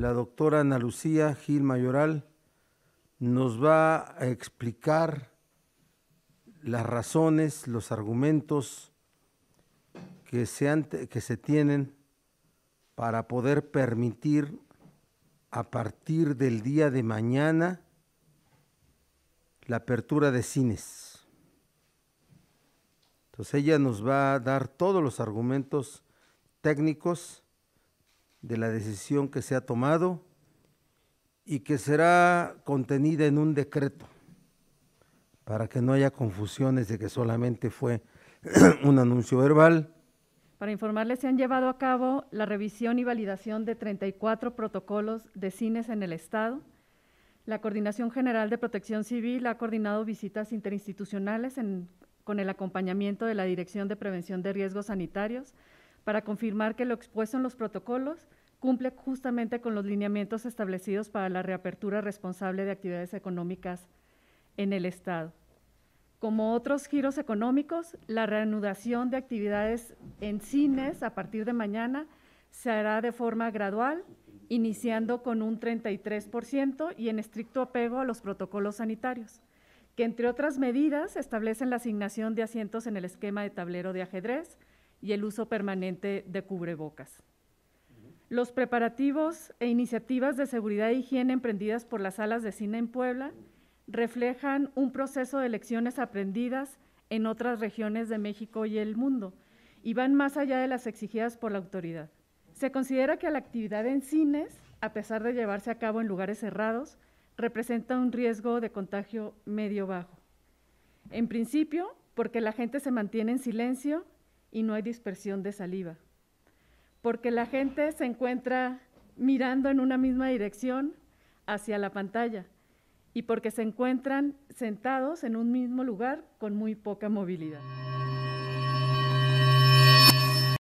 la doctora Ana Lucía Gil Mayoral nos va a explicar las razones, los argumentos que se, que se tienen para poder permitir a partir del día de mañana la apertura de cines. Entonces ella nos va a dar todos los argumentos técnicos de la decisión que se ha tomado y que será contenida en un decreto para que no haya confusiones de que solamente fue un anuncio verbal. Para informarles, se han llevado a cabo la revisión y validación de 34 protocolos de cines en el Estado. La Coordinación General de Protección Civil ha coordinado visitas interinstitucionales con el acompañamiento de la Dirección de Prevención de Riesgos Sanitarios para confirmar que lo expuesto en los protocolos cumple justamente con los lineamientos establecidos para la reapertura responsable de actividades económicas en el Estado. Como otros giros económicos, la reanudación de actividades en cines a partir de mañana se hará de forma gradual, iniciando con un 33% y en estricto apego a los protocolos sanitarios, que entre otras medidas establecen la asignación de asientos en el esquema de tablero de ajedrez, y el uso permanente de cubrebocas. Los preparativos e iniciativas de seguridad e higiene emprendidas por las salas de cine en Puebla reflejan un proceso de lecciones aprendidas en otras regiones de México y el mundo y van más allá de las exigidas por la autoridad. Se considera que la actividad en cines, a pesar de llevarse a cabo en lugares cerrados, representa un riesgo de contagio medio bajo. En principio, porque la gente se mantiene en silencio y no hay dispersión de saliva. Porque la gente se encuentra mirando en una misma dirección hacia la pantalla y porque se encuentran sentados en un mismo lugar con muy poca movilidad.